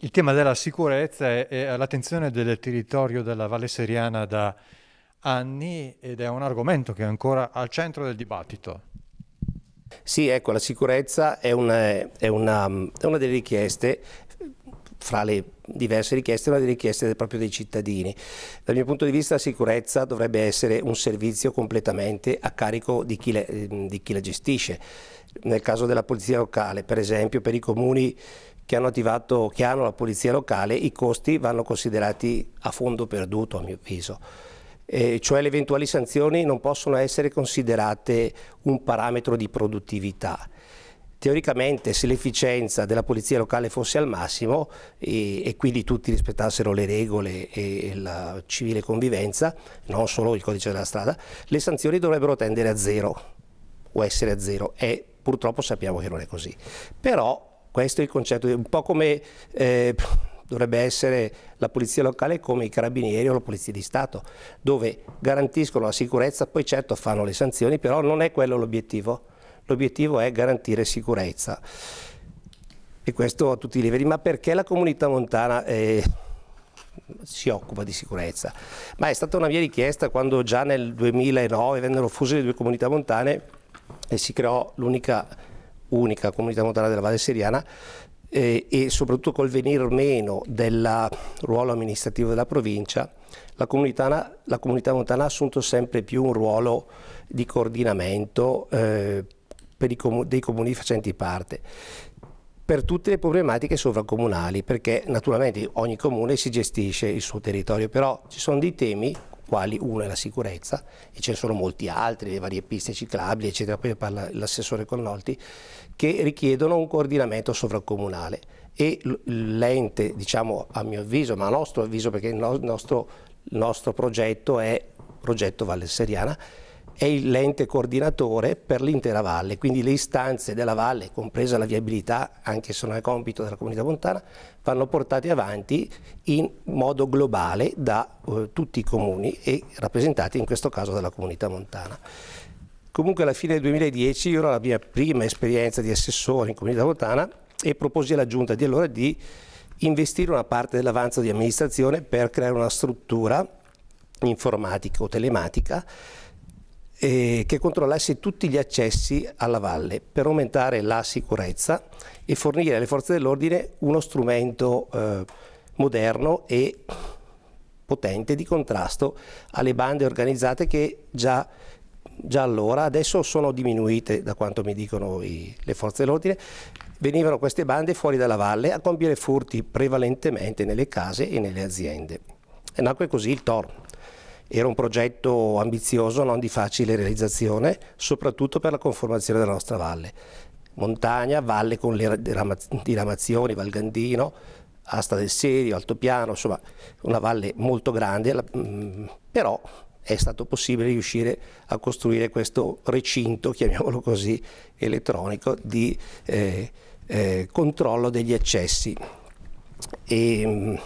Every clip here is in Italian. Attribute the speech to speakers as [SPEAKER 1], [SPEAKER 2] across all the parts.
[SPEAKER 1] il tema della sicurezza è, è all'attenzione del territorio della Valle Seriana da anni ed è un argomento che è ancora al centro del dibattito.
[SPEAKER 2] Sì, ecco, la sicurezza è una, è una, è una delle richieste fra le diverse richieste, una delle richieste proprio dei cittadini. Dal mio punto di vista la sicurezza dovrebbe essere un servizio completamente a carico di chi, le, di chi la gestisce. Nel caso della polizia locale, per esempio, per i comuni che hanno attivato, che hanno la polizia locale, i costi vanno considerati a fondo perduto a mio avviso. Eh, cioè le eventuali sanzioni non possono essere considerate un parametro di produttività. Teoricamente se l'efficienza della polizia locale fosse al massimo e, e quindi tutti rispettassero le regole e, e la civile convivenza, non solo il codice della strada, le sanzioni dovrebbero tendere a zero o essere a zero e purtroppo sappiamo che non è così. Però questo è il concetto, un po' come eh, dovrebbe essere la polizia locale come i carabinieri o la polizia di Stato, dove garantiscono la sicurezza, poi certo fanno le sanzioni, però non è quello l'obiettivo. L'obiettivo è garantire sicurezza. E questo a tutti i livelli. Ma perché la comunità montana... Eh, si occupa di sicurezza. Ma è stata una mia richiesta quando già nel 2009 vennero fuse le due comunità montane e si creò l'unica unica comunità montana della Valle Seriana eh, e soprattutto col venir meno del ruolo amministrativo della provincia, la comunità, la comunità, montana ha assunto sempre più un ruolo di coordinamento eh, com dei comuni facenti parte per tutte le problematiche sovracomunali, perché naturalmente ogni comune si gestisce il suo territorio, però ci sono dei temi quali una è la sicurezza e ce ne sono molti altri, le varie piste ciclabili, eccetera, poi parla l'assessore Connolti, che richiedono un coordinamento sovracomunale e l'ente, diciamo a mio avviso, ma a nostro avviso perché il nostro, il nostro progetto è progetto Valle Seriana, è l'ente coordinatore per l'intera valle, quindi le istanze della valle, compresa la viabilità, anche se non è compito della comunità montana, vanno portate avanti in modo globale da eh, tutti i comuni e rappresentati in questo caso dalla comunità montana. Comunque alla fine del 2010 io ero la mia prima esperienza di assessore in comunità montana e proposi alla giunta di allora di investire una parte dell'avanzo di amministrazione per creare una struttura informatica o telematica eh, che controllasse tutti gli accessi alla valle per aumentare la sicurezza e fornire alle forze dell'ordine uno strumento eh, moderno e potente di contrasto alle bande organizzate che già, già allora, adesso sono diminuite da quanto mi dicono i, le forze dell'ordine, venivano queste bande fuori dalla valle a compiere furti prevalentemente nelle case e nelle aziende. E nacque così il TOR. Era un progetto ambizioso, non di facile realizzazione, soprattutto per la conformazione della nostra valle. Montagna, valle con le diramazioni, Valgandino, Asta del Serio, Altopiano, insomma una valle molto grande, mm, però è stato possibile riuscire a costruire questo recinto, chiamiamolo così, elettronico di eh, eh, controllo degli accessi. E, mm,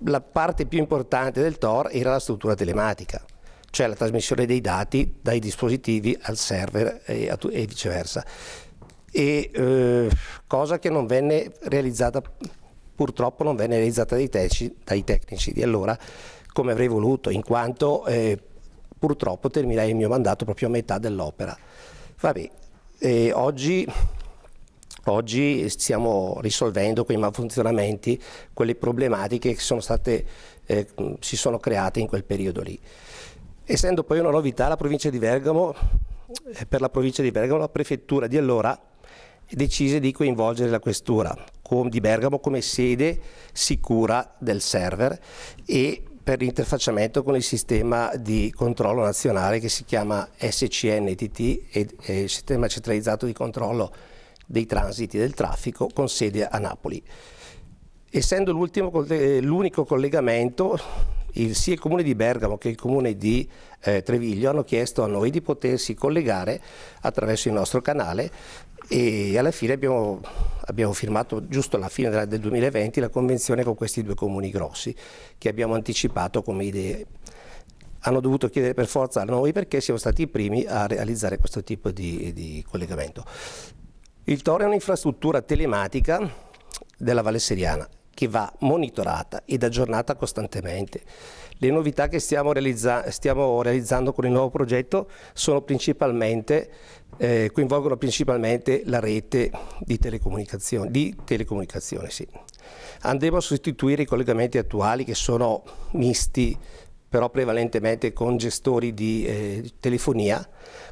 [SPEAKER 2] la parte più importante del TOR era la struttura telematica, cioè la trasmissione dei dati dai dispositivi al server e, e viceversa. E, eh, cosa che non venne realizzata, purtroppo non venne realizzata dai, teci, dai tecnici di allora come avrei voluto, in quanto eh, purtroppo terminai il mio mandato proprio a metà dell'opera. Vabbè, eh, oggi Oggi stiamo risolvendo quei malfunzionamenti, quelle problematiche che sono state, eh, si sono create in quel periodo lì. Essendo poi una novità, la provincia di Bergamo, eh, per la provincia di Bergamo, la prefettura di allora decise di coinvolgere la questura di Bergamo come sede sicura del server e per l'interfacciamento con il sistema di controllo nazionale che si chiama SCNTT, il sistema centralizzato di controllo dei transiti del traffico con sede a Napoli. Essendo l'unico collegamento, il, sia il comune di Bergamo che il comune di eh, Treviglio hanno chiesto a noi di potersi collegare attraverso il nostro canale e alla fine abbiamo, abbiamo firmato giusto alla fine del 2020 la convenzione con questi due comuni grossi che abbiamo anticipato come idee. Hanno dovuto chiedere per forza a noi perché siamo stati i primi a realizzare questo tipo di, di collegamento. Il Toro è un'infrastruttura telematica della Valle Seriana che va monitorata ed aggiornata costantemente. Le novità che stiamo, realizza stiamo realizzando con il nuovo progetto principalmente, eh, coinvolgono principalmente la rete di telecomunicazione. Di telecomunicazione sì. Andremo a sostituire i collegamenti attuali che sono misti, però prevalentemente con gestori di eh, telefonia,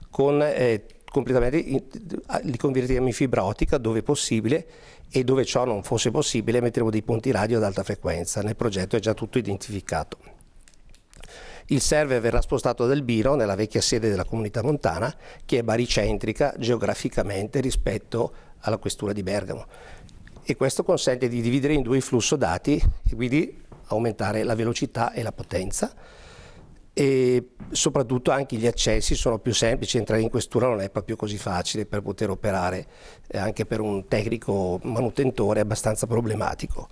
[SPEAKER 2] con eh, completamente, ah, li convertiremo in fibra ottica dove possibile e dove ciò non fosse possibile metteremo dei ponti radio ad alta frequenza. Nel progetto è già tutto identificato. Il server verrà spostato dal Biro nella vecchia sede della comunità montana che è baricentrica geograficamente rispetto alla questura di Bergamo e questo consente di dividere in due il flusso dati e quindi aumentare la velocità e la potenza e soprattutto anche gli accessi sono più semplici, entrare in questura non è proprio così facile per poter operare, eh, anche per un tecnico manutentore è abbastanza problematico,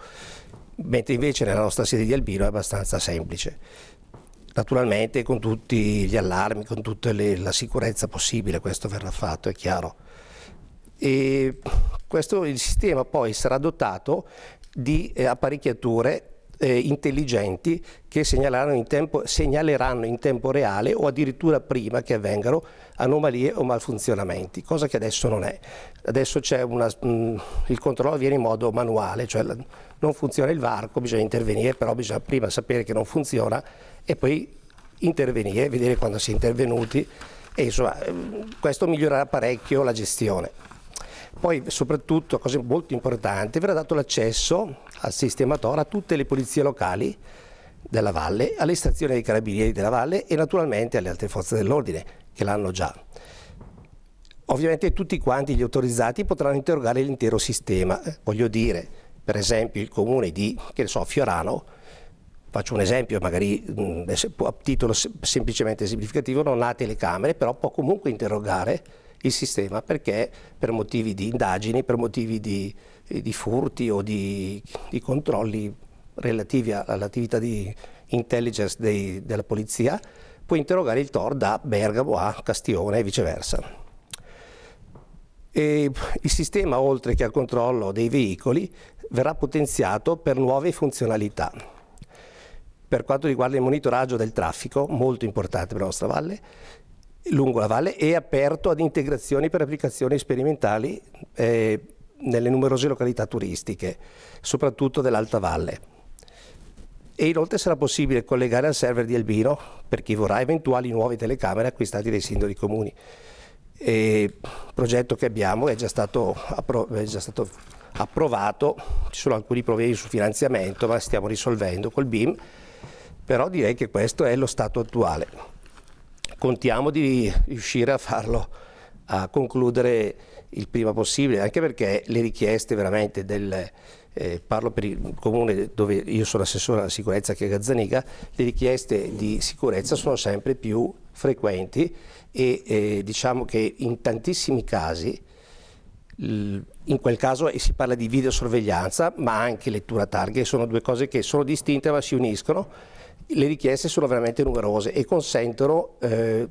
[SPEAKER 2] mentre invece nella nostra sede di Albino è abbastanza semplice. Naturalmente con tutti gli allarmi, con tutta la sicurezza possibile questo verrà fatto, è chiaro. E questo il sistema poi sarà dotato di eh, apparecchiature eh, intelligenti che segnaleranno in, tempo, segnaleranno in, tempo, reale o addirittura prima che avvengano anomalie o malfunzionamenti, cosa che adesso non è. Adesso una, mh, mm, il controllo avviene in modo manuale, cioè la, non funziona il varco, bisogna intervenire, però bisogna prima sapere che non funziona e poi intervenire, vedere quando si è intervenuti e insomma mm, questo migliorerà parecchio la gestione. Poi soprattutto, cosa molto importante, verrà dato l'accesso al sistema Tor a tutte le polizie locali della Valle, alle stazioni dei carabinieri della Valle e naturalmente alle altre forze dell'ordine che l'hanno già. Ovviamente tutti quanti gli autorizzati potranno interrogare l'intero sistema. Eh, voglio dire, per esempio, il comune di so, Fiorano, faccio un esempio magari a titolo semplicemente semplificativo, non ha telecamere, però può comunque interrogare il sistema perché per motivi di indagini, per motivi di, eh, di furti o di, di controlli relativi all'attività di intelligence dei, della polizia può interrogare il TOR da Bergamo a Castione e viceversa. E il sistema, oltre che al controllo dei veicoli, verrà potenziato per nuove funzionalità. Per quanto riguarda il monitoraggio del traffico, molto importante per la nostra valle, lungo la valle e aperto ad integrazioni per applicazioni sperimentali eh, nelle numerose località turistiche, soprattutto dell'Alta Valle. E inoltre sarà possibile collegare al server di Albino, per chi vorrà, eventuali nuove telecamere acquistate dai singoli comuni. Il progetto che abbiamo è già stato, appro è già stato approvato, ci sono alcuni problemi sul finanziamento, ma stiamo risolvendo col BIM, però direi che questo è lo stato attuale contiamo di riuscire a farlo, a concludere il prima possibile, anche perché le richieste veramente del... Eh, parlo per il comune dove io sono assessore alla sicurezza che è Gazzaniga, le richieste di sicurezza sono sempre più frequenti e eh, diciamo che in tantissimi casi, in quel caso si parla di videosorveglianza ma anche lettura targhe, sono due cose che sono distinte ma si uniscono le richieste sono veramente numerose e consentono eh,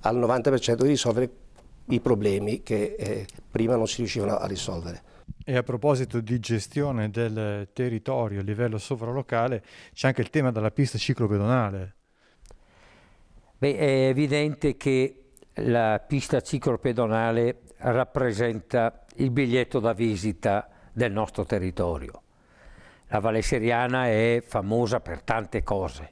[SPEAKER 2] al 90% di risolvere i problemi che eh, prima non si riuscivano a risolvere.
[SPEAKER 1] E a proposito di gestione del territorio a livello sovralocale, c'è anche il tema della pista ciclopedonale. Beh, è evidente che la pista ciclopedonale rappresenta il biglietto da visita del nostro territorio la Valle Seriana è famosa per tante cose,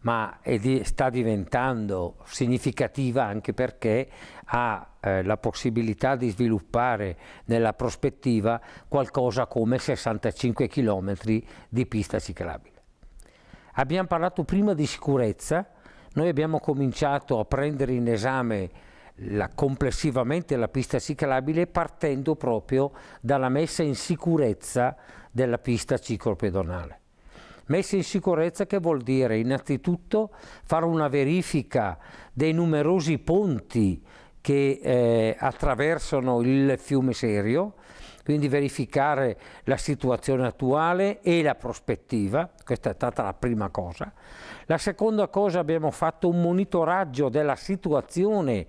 [SPEAKER 1] ma di, sta diventando significativa anche perché ha eh, la possibilità di sviluppare nella prospettiva qualcosa come 65 km di pista ciclabile. Abbiamo parlato prima di sicurezza, noi abbiamo cominciato a prendere in esame la, complessivamente la pista ciclabile partendo proprio dalla messa in sicurezza della pista ciclopedonale. Messa in sicurezza che vuol dire innanzitutto fare una verifica dei numerosi ponti che eh, attraversano il fiume Serio, quindi verificare la situazione attuale e la prospettiva, questa è stata la prima cosa. La seconda cosa abbiamo fatto un monitoraggio della situazione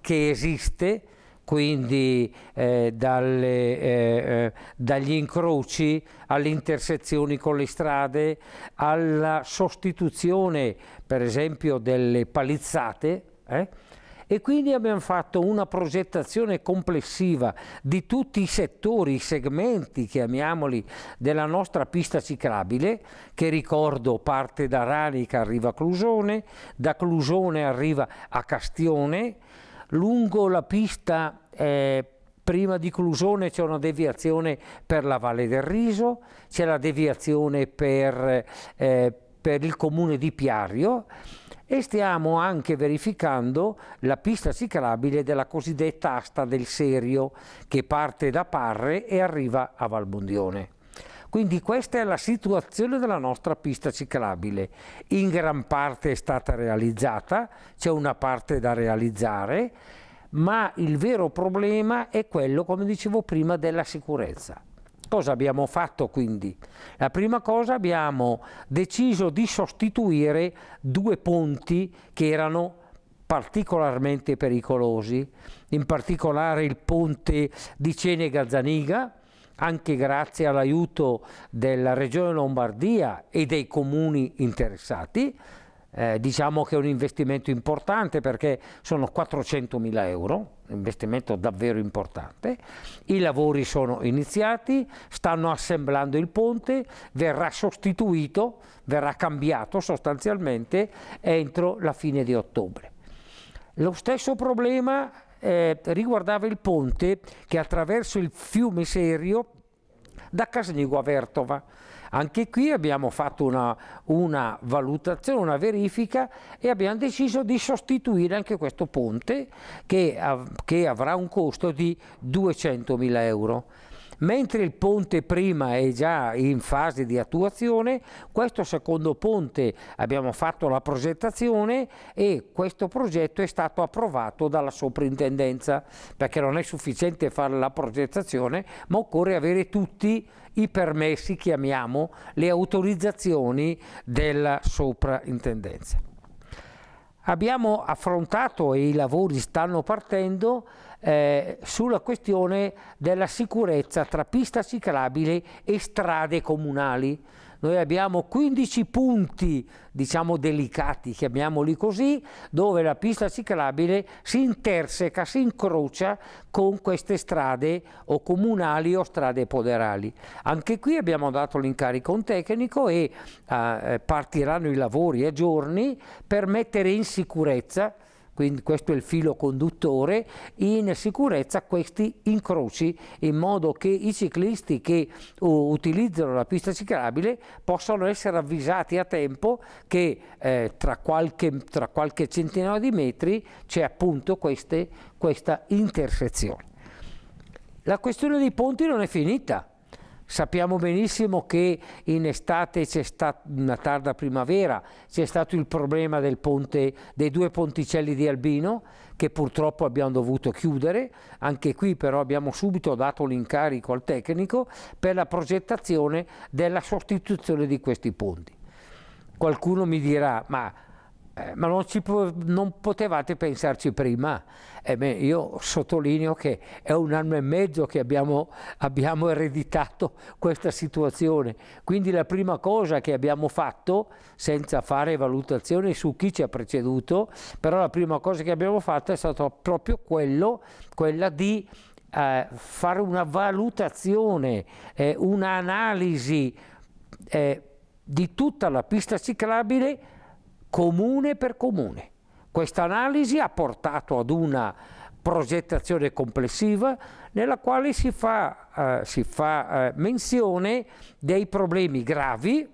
[SPEAKER 1] che esiste quindi eh, dalle, eh, eh, dagli incroci alle intersezioni con le strade, alla sostituzione per esempio delle palizzate eh? e quindi abbiamo fatto una progettazione complessiva di tutti i settori, i segmenti, chiamiamoli, della nostra pista ciclabile, che ricordo parte da Ranica arriva a Clusone, da Clusone arriva a Castione, lungo la pista eh, prima di Clusone c'è una deviazione per la Valle del Riso, c'è la deviazione per, eh, per il comune di Piario e stiamo anche verificando la pista ciclabile della cosiddetta asta del Serio che parte da Parre e arriva a Valbondione. Quindi questa è la situazione della nostra pista ciclabile. In gran parte è stata realizzata, c'è una parte da realizzare, ma il vero problema è quello, come dicevo prima, della sicurezza. Cosa abbiamo fatto quindi? La prima cosa abbiamo deciso di sostituire due ponti che erano particolarmente pericolosi, in particolare il ponte di Cene Gazzaniga anche grazie all'aiuto della Regione Lombardia e dei comuni interessati. Eh, diciamo che è un investimento importante perché sono 400 mila euro, un investimento davvero importante. I lavori sono iniziati, stanno assemblando il ponte, verrà sostituito, verrà cambiato sostanzialmente entro la fine di ottobre. Lo stesso problema eh, riguardava il ponte che attraverso il fiume Serio da Casnigo a Vertova. Anche qui abbiamo fatto una, una, valutazione, una verifica e abbiamo deciso di sostituire anche questo ponte che, av che avrà un costo di 200.000 euro. Mentre il ponte prima è già in fase di attuazione, questo secondo ponte abbiamo fatto la progettazione e questo progetto è stato approvato dalla soprintendenza, perché non è sufficiente fare la progettazione, ma occorre avere tutti i permessi, chiamiamo, le autorizzazioni della soprintendenza. Abbiamo affrontato e i lavori stanno partendo eh, sulla questione della sicurezza tra pista ciclabile e strade comunali. Noi abbiamo 15 punti, diciamo delicati, chiamiamoli così, dove la pista ciclabile si interseca, si incrocia con queste strade o comunali o strade poderali. Anche qui abbiamo dato l'incarico a un tecnico e eh, eh partiranno i lavori a giorni per mettere in sicurezza quindi questo è il filo conduttore, in sicurezza questi incroci in modo che i ciclisti che uh, utilizzano la pista ciclabile possano essere avvisati a tempo che eh, tra, qualche, tra qualche centinaio di metri c'è appunto queste, questa intersezione. La questione dei ponti non è finita Sappiamo benissimo che in estate c'è stata una tarda primavera, c'è stato il problema ponte, dei due ponticelli di Albino che purtroppo abbiamo dovuto chiudere, anche qui però abbiamo subito dato l'incarico al tecnico per la progettazione della sostituzione di questi ponti. Qualcuno mi dirà ma eh, ma non, po- non, potevate pensarci prima. Eh, beh, io sottolineo che è un anno e mezzo che abbiamo, abbiamo, ereditato questa situazione, quindi la prima cosa che abbiamo fatto, senza fare valutazioni su chi ci ha preceduto, però la prima cosa che abbiamo fatto è stata proprio quello, quella di eh, fare una valutazione, eh, un'analisi eh, di tutta la pista ciclabile comune per comune. Questa analisi ha portato ad una progettazione complessiva nella quale si fa, eh, si fa eh, menzione dei problemi gravi,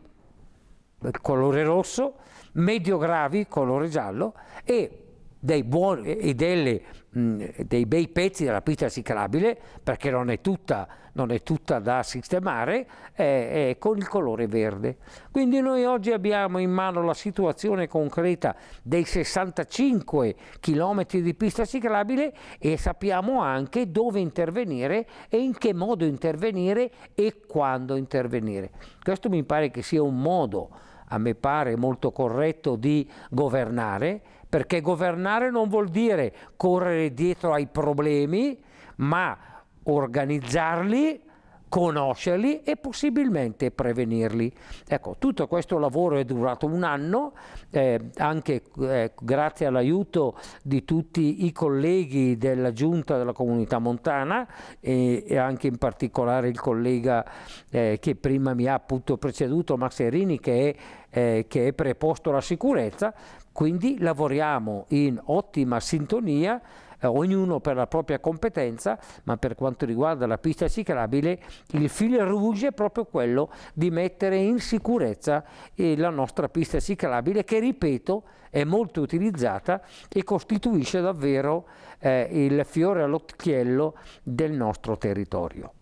[SPEAKER 1] colore rosso, medio gravi, colore giallo, e dei, buoni, e delle, mh, mm, dei bei pezzi della pista ciclabile, perché non è tutta non è tutta da sistemare, è, è con il colore verde. Quindi noi oggi abbiamo in mano la situazione concreta dei 65 km di pista ciclabile e sappiamo anche dove intervenire e in che modo intervenire e quando intervenire. Questo mi pare che sia un modo, a me pare molto corretto, di governare, perché governare non vuol dire correre dietro ai problemi, ma organizzarli, conoscerli e possibilmente prevenirli. Ecco, tutto questo lavoro è durato un anno, eh, anche eh, grazie all'aiuto di tutti i colleghi della Giunta della Comunità Montana e, e anche in particolare il collega eh, che prima mi ha appunto preceduto, Maxerini, che è, eh, che è preposto alla sicurezza. Quindi lavoriamo in ottima sintonia eh, ognuno per la propria competenza, ma per quanto riguarda la pista ciclabile il fil rouge è proprio quello di mettere in sicurezza eh, la nostra pista ciclabile che, ripeto, è molto utilizzata e costituisce davvero eh, il fiore all'occhiello del nostro territorio.